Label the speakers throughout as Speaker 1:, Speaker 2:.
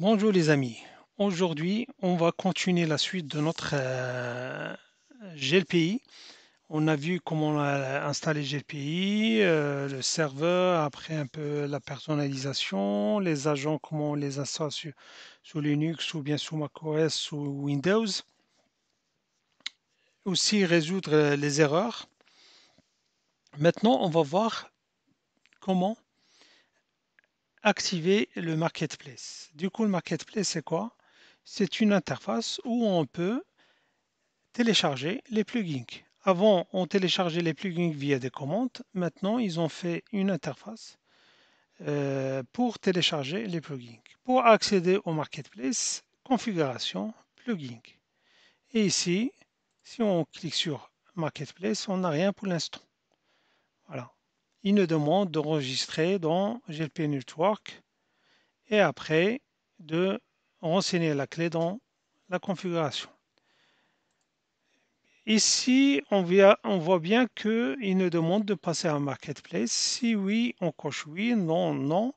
Speaker 1: Bonjour les amis, aujourd'hui on va continuer la suite de notre euh, GLPI. On a vu comment installer a GLPI, euh, le serveur, après un peu la personnalisation, les agents, comment on les associe sur, Linux ou bien sous macOS ou Windows. Aussi résoudre euh, les erreurs. Maintenant on va voir comment activer le marketplace. Du coup, le marketplace, c'est quoi C'est une interface où on peut télécharger les plugins. Avant, on téléchargeait les plugins via des commandes. Maintenant, ils ont fait une interface euh, pour télécharger les plugins. Pour accéder au marketplace, configuration, plugins. Et ici, si on clique sur marketplace, on n'a rien pour l'instant. Voilà, il nous demande d'enregistrer dans GLP Network et après de renseigner la clé dans la configuration. Ici, on, voit bien qu'il nous demande de passer à marketplace. Si oui, on coche oui, non, non,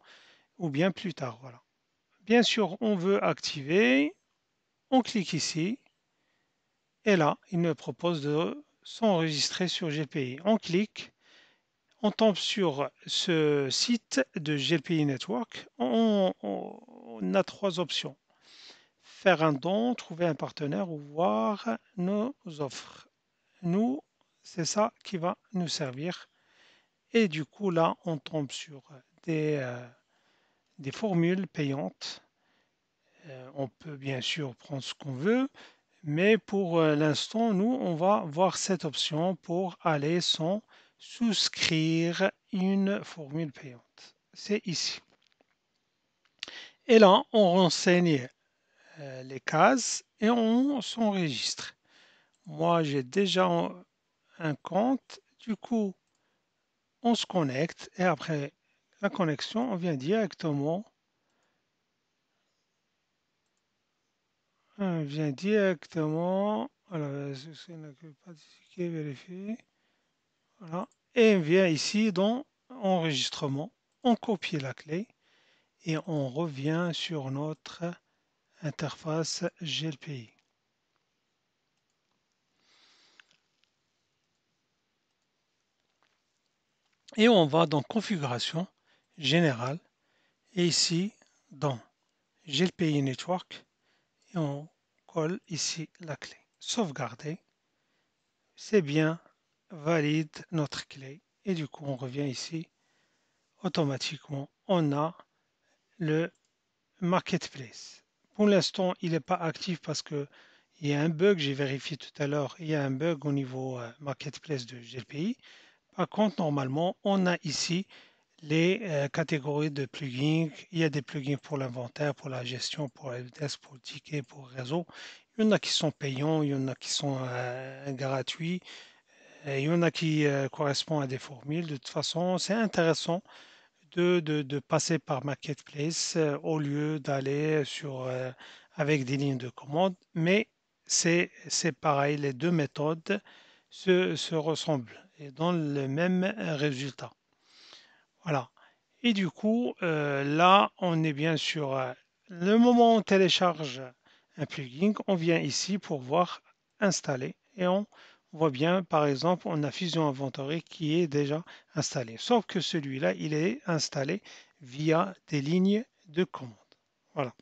Speaker 1: ou bien plus tard. Voilà. Bien sûr, on veut activer. On clique ici. Et là, il nous propose de s'enregistrer sur GPI. On clique on tombe sur ce site de GLPI Network. On, a trois options. Faire un don, trouver un partenaire ou voir nos offres. Nous, c'est ça qui va nous servir. Et du coup, là, on tombe sur des, euh, formules payantes. Euh, on peut bien sûr prendre ce qu'on veut, mais pour euh, l'instant, nous, on va voir cette option pour aller sans souscrire une formule payante. C'est ici. Et là, on renseigne euh, les cases et on s'enregistre. Moi, j'ai déjà un compte. Du coup, on se connecte et après la connexion, on vient directement on vient directement alors, vérifier et on vient ici dans Enregistrement, on copie la clé et on revient sur notre interface GLPI. Et on va dans Configuration, Générale, et ici dans GLPI Network, et on colle ici la clé. Sauvegarder, c'est bien valide notre clé. Et du coup, on revient ici. Automatiquement, on a le marketplace. Pour l'instant, il n'est pas actif parce que il y a un bug. J'ai vérifié tout à l'heure. Il y a un bug au niveau euh, marketplace de GPI Par contre, normalement, on a ici les euh, catégories de plugins. Il y a des plugins pour l'inventaire, pour la gestion, pour vitesse, pour le ticket, pour le réseau. Il y en a qui sont payants, il y en a qui sont euh, gratuits il y en a qui euh, correspondent à des formules. De toute façon, c'est intéressant de, passer par Marketplace euh, au lieu d'aller sur euh, avec des lignes de commande. Mais c'est pareil, les deux méthodes se, ressemblent et donnent le même résultat. Voilà. Et du coup, là, on est bien sûr, le moment où on télécharge un plugin, on vient ici pour voir installer et on on voit bien, par exemple, on a Fusion Inventory qui est déjà installé. Sauf que celui-là, il est installé via des lignes de commande. Voilà.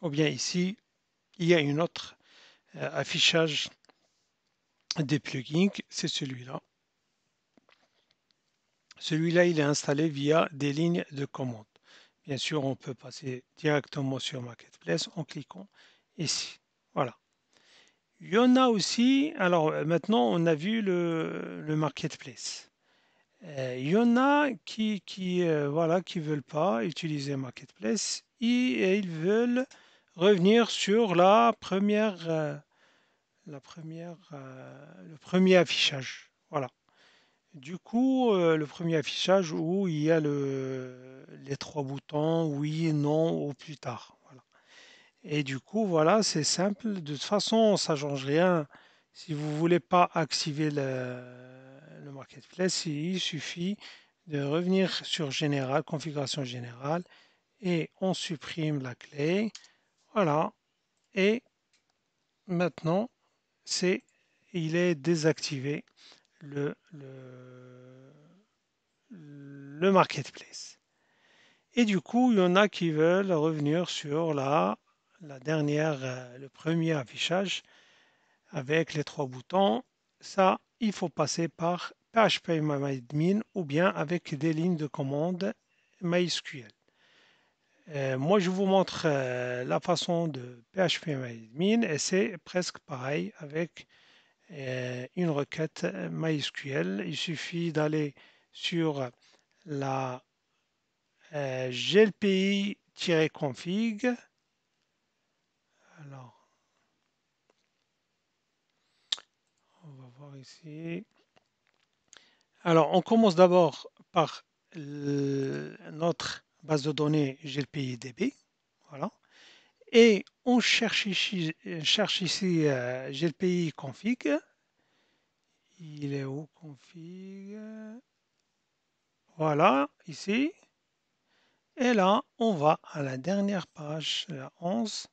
Speaker 1: Ou bien ici, il y a une autre euh, affichage des plugins, c'est celui-là. Celui-là, il est installé via des lignes de commande. Bien sûr, on peut passer directement sur Marketplace en cliquant ici. Voilà. Il y en a aussi, alors euh, maintenant on a vu le, marketplace. Euh, il y en a qui qui euh, voilà qui veulent pas utiliser marketplace et, ils veulent revenir sur la première la première le premier affichage. Voilà. Du coup, le premier affichage où il y a les trois boutons oui, non au plus tard. Et du coup, voilà, c'est simple. De toute façon, ça ne change rien. Si vous ne voulez pas activer le, marketplace, il suffit de revenir sur Général, Configuration générale, et on supprime la clé. Voilà. Et maintenant, c'est il est désactivé le, le, le marketplace. Et du coup, il y en a qui veulent revenir sur la la dernière, euh, le premier affichage avec les trois boutons. Ça, il faut passer par PHP ou bien avec des lignes de commande MySQL. Euh, moi, je vous montre euh, la façon de PHP et c'est presque pareil avec une requête MySQL. Il suffit d'aller sur la glpi-config ici. Alors, on commence d'abord par notre base de données db Voilà. Et on cherche ici, cherche ici euh, config. Il est au config Voilà, ici. Et là, on va à la dernière page, la 11.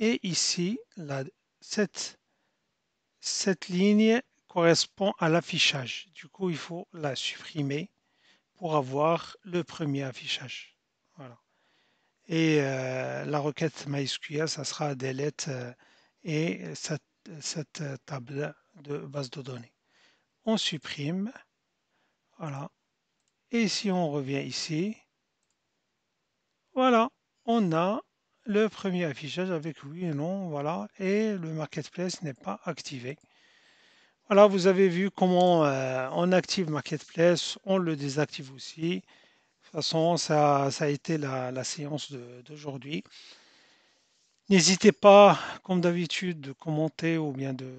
Speaker 1: Et ici, la, cette cette ligne correspond à l'affichage. Du coup, il faut la supprimer pour avoir le premier affichage. Voilà. Et euh, la requête MySQL, ça sera delete euh, et cette table de base de données. On supprime. Voilà. Et si on revient ici, voilà, on a le premier affichage avec oui et non, voilà, et le marketplace n'est pas activé. Voilà, vous avez vu comment euh, on active marketplace, on le désactive aussi. De toute façon, ça, ça a été la, la séance d'aujourd'hui. N'hésitez pas, comme d'habitude, de commenter ou bien de,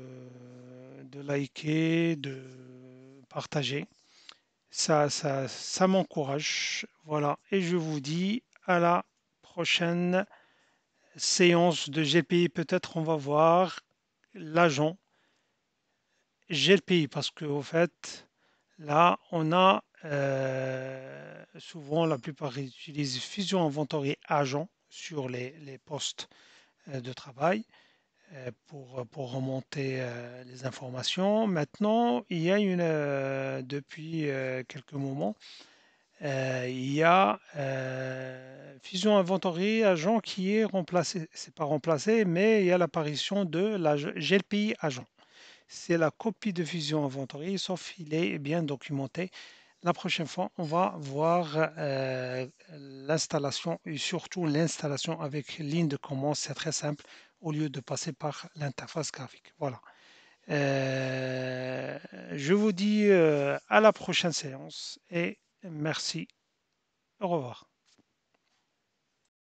Speaker 1: de liker, de partager. Ça, ça, ça m'encourage. Voilà, et je vous dis à la prochaine séance de gpi peut-être on va voir l'agent GPI, parce que au fait, là, on a euh, souvent la plupart utilisent Fusion Inventory Agent sur les, postes euh, de travail euh, pour, pour remonter les informations. Maintenant, il y a une, depuis quelques moments, euh, il y a euh, Fusion Inventory Agent qui est remplacé. C'est pas remplacé, mais il y a l'apparition de la GLPI Agent. C'est la copie de Fusion Inventory, sauf il est bien documenté. La prochaine fois, on va voir euh, l'installation et surtout l'installation avec ligne de commande. C'est très simple au lieu de passer par l'interface graphique. Voilà. je vous dis à la prochaine séance et Merci. Au revoir.